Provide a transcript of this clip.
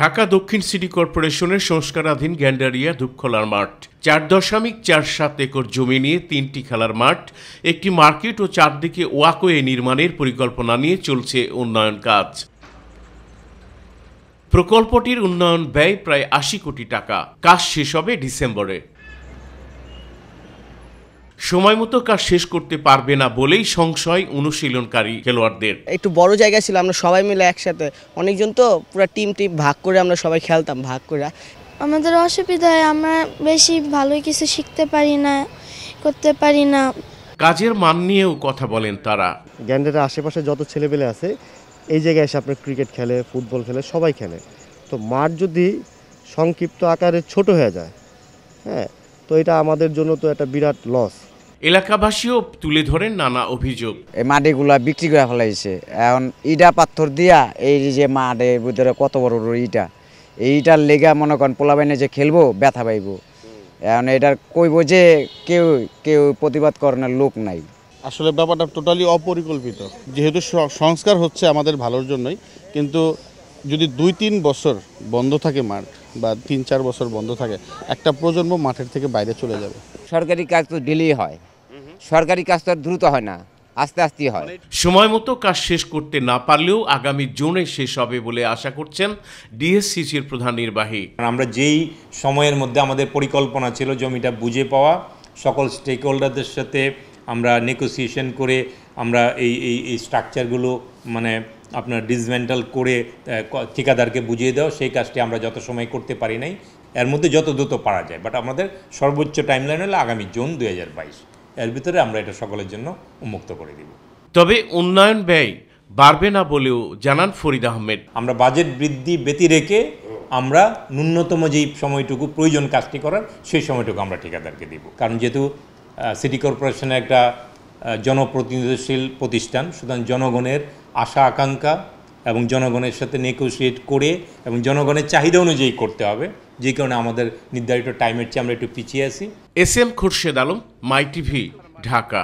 ঢাকা দক্ষিণ সিটি কর্পোরেশনের সংস্কারাধীন গ্যান্ডারিয়া ধূপখোলার মাঠ চার দশমিক চার সাত একর জমি নিয়ে তিনটি খেলার মাঠ একটি মার্কেট ও চারদিকে ওয়াকওয়ে নির্মাণের পরিকল্পনা নিয়ে চলছে উন্নয়ন কাজ প্রকল্পটির উন্নয়ন ব্যয় প্রায় আশি কোটি টাকা কাজ শেষ হবে ডিসেম্বরে সময় মতো কাজ শেষ করতে পারবে না বলেই সংশয় অনুশীলনকারী খেলোয়াড়দের একটু বড় জায়গা ছিল আমরা সবাই মিলে একসাথে অনেকজন তো পুরো টিম টিম ভাগ করে আমরা সবাই খেলতাম ভাগ করে আমাদের অসুবিধায় আমরা বেশি ভালোই কিছু শিখতে পারি না করতে পারি না কাজের মান নিয়েও কথা বলেন তারা গ্যান্ডের আশেপাশে যত ছেলেপেলে আছে এই জায়গায় এসে আপনার ক্রিকেট খেলে ফুটবল খেলে সবাই খেলে তো মাঠ যদি সংক্ষিপ্ত আকারে ছোট হয়ে যায় হ্যাঁ তো এটা আমাদের জন্য তো একটা বিরাট লস এলাকাবাসীও তুলে ধরেন নানা অভিযোগ এই মাটিগুলা বিক্রি করে ফেলাইছে এখন ইটা পাথর দিয়া এই যে মাঠের ভিতরে কত বড় বড় ইটা এইটার লেগা মনে করেন পোলা বাইনে যে খেলবো ব্যথা পাইবো এখন এটার কইব যে কেউ কেউ প্রতিবাদ করার লোক নাই আসলে ব্যাপারটা টোটালি অপরিকল্পিত যেহেতু সংস্কার হচ্ছে আমাদের ভালোর জন্যই কিন্তু যদি দুই তিন বছর বন্ধ থাকে মাঠ বা তিন চার বছর বন্ধ থাকে একটা প্রজন্ম মাঠের থেকে বাইরে চলে যাবে সরকারি কাজ তো ডিলেই হয় সরকারি কাজ তো আর দ্রুত হয় না আস্তে আস্তে হয় সময় মতো কাজ শেষ করতে না পারলেও আগামী জুনে শেষ হবে বলে আশা করছেন ডিএসসিসির প্রধান নির্বাহী আমরা যেই সময়ের মধ্যে আমাদের পরিকল্পনা ছিল জমিটা বুঝে পাওয়া সকল স্টেক হোল্ডারদের সাথে আমরা নেগোসিয়েশন করে আমরা এই এই এই স্ট্রাকচারগুলো মানে আপনার ডিসমেন্টাল করে ঠিকাদারকে বুঝিয়ে দেওয়া সেই কাজটি আমরা যত সময় করতে পারি নাই এর মধ্যে যত দ্রুত পারা যায় বাট আমাদের সর্বোচ্চ টাইম লাইন হলো আগামী জুন দুই এর ভিতরে আমরা এটা সকলের জন্য উন্মুক্ত করে দিব তবে উন্নয়ন ব্যয় বাড়বে না বলেও জানান ফরিদ আহমেদ আমরা বাজেট বৃদ্ধি ব্যতি রেখে আমরা ন্যূনতম যেই সময়টুকু প্রয়োজন কাজটি করার সেই সময়টুকু আমরা ঠিকাদারকে দিব কারণ যেহেতু সিটি কর্পোরেশনের একটা জনপ্রতিনিধিশীল প্রতিষ্ঠান সুতরাং জনগণের আশা আকাঙ্ক্ষা এবং জনগণের সাথে নেগোসিয়েট করে এবং জনগণের চাহিদা অনুযায়ী করতে হবে যে কারণে আমাদের নির্ধারিত টাইমের চেয়ে আমরা একটু পিছিয়ে আছি S M Khurshed Alam My TV Dhaka